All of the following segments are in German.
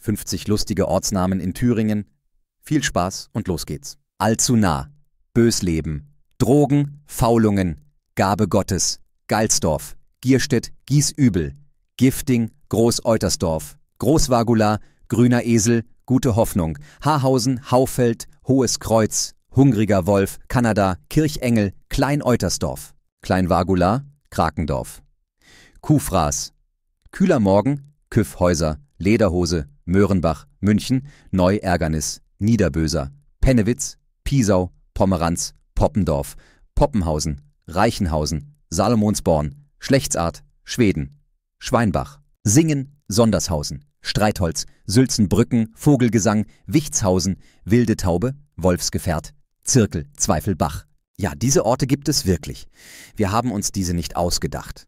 50 lustige Ortsnamen in Thüringen. Viel Spaß und los geht's. Allzu nah, Bösleben, Drogen, Faulungen, Gabe Gottes, Galsdorf, Gierstedt, Gießübel. Gifting, groß Großeutersdorf, Großvagula, Grüner Esel, Gute Hoffnung, Haarhausen, Haufeld, Hohes Kreuz, Hungriger Wolf, Kanada, Kirchengel, Klein-Eutersdorf. klein Kleinvagula, Krakendorf, Kufras, Kühler Morgen, Küffhäuser, Lederhose, Möhrenbach, München, Neuärgernis, Niederböser, Pennewitz, Pisau, Pomeranz, Poppendorf, Poppenhausen, Reichenhausen, Salomonsborn, Schlechtsart, Schweden, Schweinbach, Singen, Sondershausen, Streitholz, Sülzenbrücken, Vogelgesang, Wichtshausen, Wilde Taube, Wolfsgefährt, Zirkel, Zweifelbach. Ja, diese Orte gibt es wirklich. Wir haben uns diese nicht ausgedacht.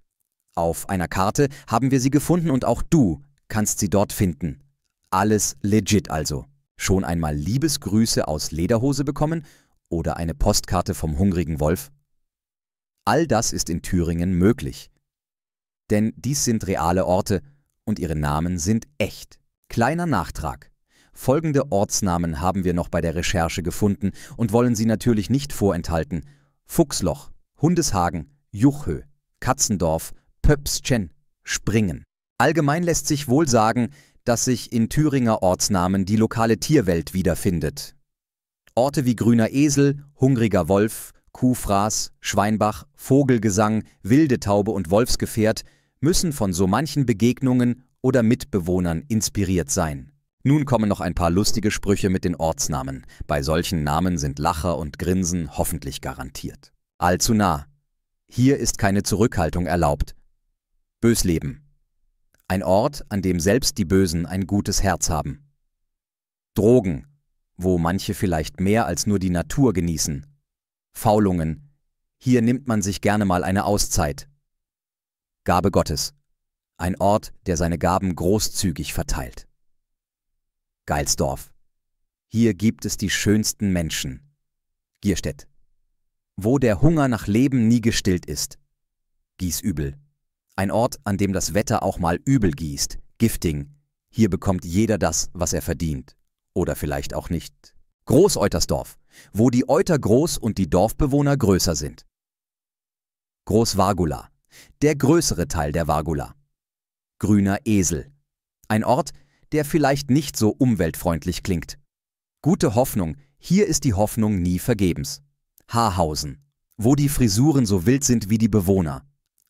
Auf einer Karte haben wir sie gefunden und auch du kannst sie dort finden. Alles legit also. Schon einmal Liebesgrüße aus Lederhose bekommen oder eine Postkarte vom hungrigen Wolf? All das ist in Thüringen möglich. Denn dies sind reale Orte und ihre Namen sind echt. Kleiner Nachtrag. Folgende Ortsnamen haben wir noch bei der Recherche gefunden und wollen sie natürlich nicht vorenthalten. Fuchsloch, Hundeshagen, Juchhö, Katzendorf, Pöpschen, Springen. Allgemein lässt sich wohl sagen, dass sich in Thüringer Ortsnamen die lokale Tierwelt wiederfindet. Orte wie grüner Esel, hungriger Wolf, Kuhfraß, Schweinbach, Vogelgesang, wilde Taube und Wolfsgefährt müssen von so manchen Begegnungen oder Mitbewohnern inspiriert sein. Nun kommen noch ein paar lustige Sprüche mit den Ortsnamen. Bei solchen Namen sind Lacher und Grinsen hoffentlich garantiert. Allzu nah. Hier ist keine Zurückhaltung erlaubt. Bösleben. Ein Ort, an dem selbst die Bösen ein gutes Herz haben. Drogen, wo manche vielleicht mehr als nur die Natur genießen. Faulungen, hier nimmt man sich gerne mal eine Auszeit. Gabe Gottes, ein Ort, der seine Gaben großzügig verteilt. Geilsdorf, hier gibt es die schönsten Menschen. Gierstedt, wo der Hunger nach Leben nie gestillt ist. Gießübel. Ein Ort, an dem das Wetter auch mal übel gießt, Gifting. Hier bekommt jeder das, was er verdient. Oder vielleicht auch nicht. Großeutersdorf, wo die Euter groß und die Dorfbewohner größer sind. Großvargula, der größere Teil der Vargula. Grüner Esel, ein Ort, der vielleicht nicht so umweltfreundlich klingt. Gute Hoffnung, hier ist die Hoffnung nie vergebens. Haarhausen, wo die Frisuren so wild sind wie die Bewohner.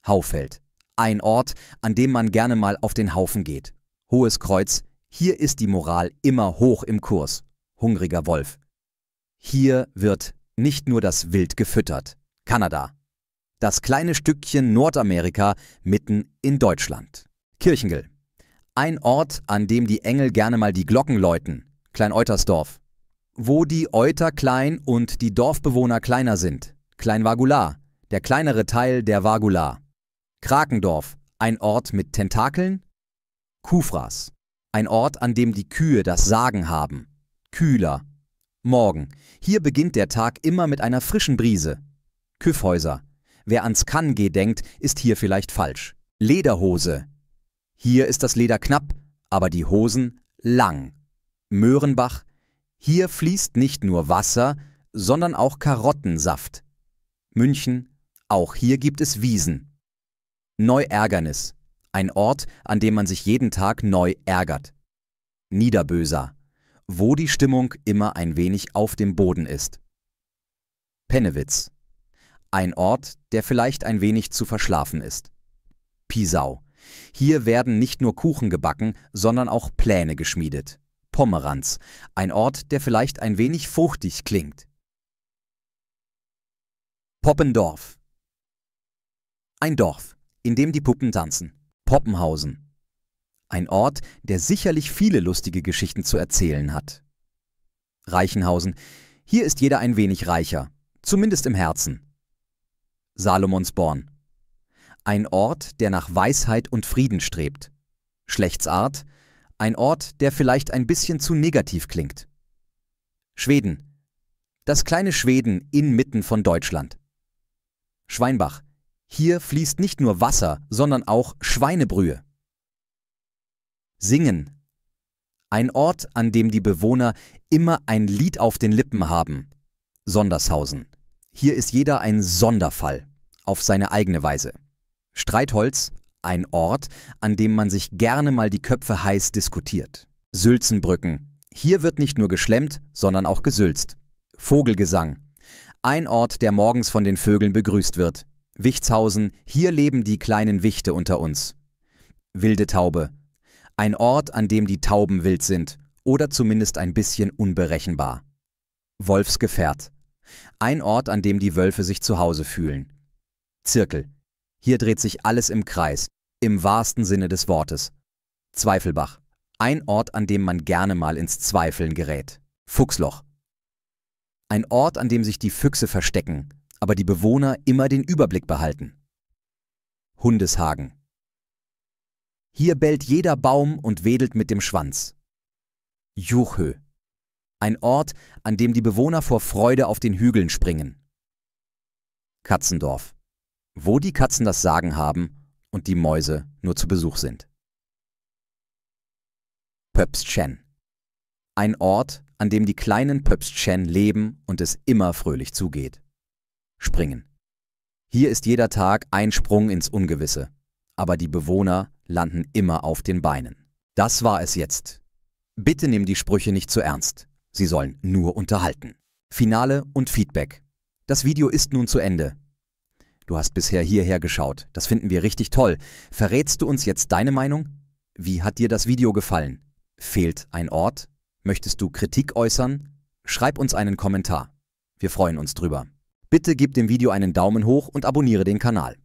Haufeld, ein Ort, an dem man gerne mal auf den Haufen geht. Hohes Kreuz, hier ist die Moral immer hoch im Kurs. Hungriger Wolf. Hier wird nicht nur das Wild gefüttert. Kanada. Das kleine Stückchen Nordamerika mitten in Deutschland. Kirchengel. Ein Ort, an dem die Engel gerne mal die Glocken läuten. Klein-Eutersdorf. Wo die Euter klein und die Dorfbewohner kleiner sind. Klein-Vagular. Der kleinere Teil der Vagular. Krakendorf, ein Ort mit Tentakeln? Kufras, ein Ort, an dem die Kühe das Sagen haben. Kühler. Morgen. Hier beginnt der Tag immer mit einer frischen Brise. Küffhäuser. Wer ans Kange denkt, ist hier vielleicht falsch. Lederhose. Hier ist das Leder knapp, aber die Hosen lang. Möhrenbach. Hier fließt nicht nur Wasser, sondern auch Karottensaft. München. Auch hier gibt es Wiesen. Neuärgernis. Ein Ort, an dem man sich jeden Tag neu ärgert. Niederböser. Wo die Stimmung immer ein wenig auf dem Boden ist. Pennewitz. Ein Ort, der vielleicht ein wenig zu verschlafen ist. Pisau. Hier werden nicht nur Kuchen gebacken, sondern auch Pläne geschmiedet. Pomeranz. Ein Ort, der vielleicht ein wenig fruchtig klingt. Poppendorf. Ein Dorf in dem die Puppen tanzen. Poppenhausen. Ein Ort, der sicherlich viele lustige Geschichten zu erzählen hat. Reichenhausen. Hier ist jeder ein wenig reicher, zumindest im Herzen. Salomonsborn. Ein Ort, der nach Weisheit und Frieden strebt. Schlechtsart. Ein Ort, der vielleicht ein bisschen zu negativ klingt. Schweden. Das kleine Schweden inmitten von Deutschland. Schweinbach. Hier fließt nicht nur Wasser, sondern auch Schweinebrühe. Singen. Ein Ort, an dem die Bewohner immer ein Lied auf den Lippen haben. Sondershausen. Hier ist jeder ein Sonderfall, auf seine eigene Weise. Streitholz, ein Ort, an dem man sich gerne mal die Köpfe heiß diskutiert. Sülzenbrücken. Hier wird nicht nur geschlemmt, sondern auch gesülzt. Vogelgesang. Ein Ort, der morgens von den Vögeln begrüßt wird. Wichtshausen, hier leben die kleinen Wichte unter uns. Wilde Taube. Ein Ort, an dem die Tauben wild sind oder zumindest ein bisschen unberechenbar. Wolfsgefährt. Ein Ort, an dem die Wölfe sich zu Hause fühlen. Zirkel. Hier dreht sich alles im Kreis, im wahrsten Sinne des Wortes. Zweifelbach. Ein Ort, an dem man gerne mal ins Zweifeln gerät. Fuchsloch. Ein Ort, an dem sich die Füchse verstecken, aber die Bewohner immer den Überblick behalten. Hundeshagen. Hier bellt jeder Baum und wedelt mit dem Schwanz. Juchhö. Ein Ort, an dem die Bewohner vor Freude auf den Hügeln springen. Katzendorf. Wo die Katzen das Sagen haben und die Mäuse nur zu Besuch sind. Pöpschen. Ein Ort, an dem die kleinen Pöpschen leben und es immer fröhlich zugeht. Springen. Hier ist jeder Tag ein Sprung ins Ungewisse, aber die Bewohner landen immer auf den Beinen. Das war es jetzt. Bitte nimm die Sprüche nicht zu ernst. Sie sollen nur unterhalten. Finale und Feedback. Das Video ist nun zu Ende. Du hast bisher hierher geschaut. Das finden wir richtig toll. Verrätst du uns jetzt deine Meinung? Wie hat dir das Video gefallen? Fehlt ein Ort? Möchtest du Kritik äußern? Schreib uns einen Kommentar. Wir freuen uns drüber. Bitte gib dem Video einen Daumen hoch und abonniere den Kanal.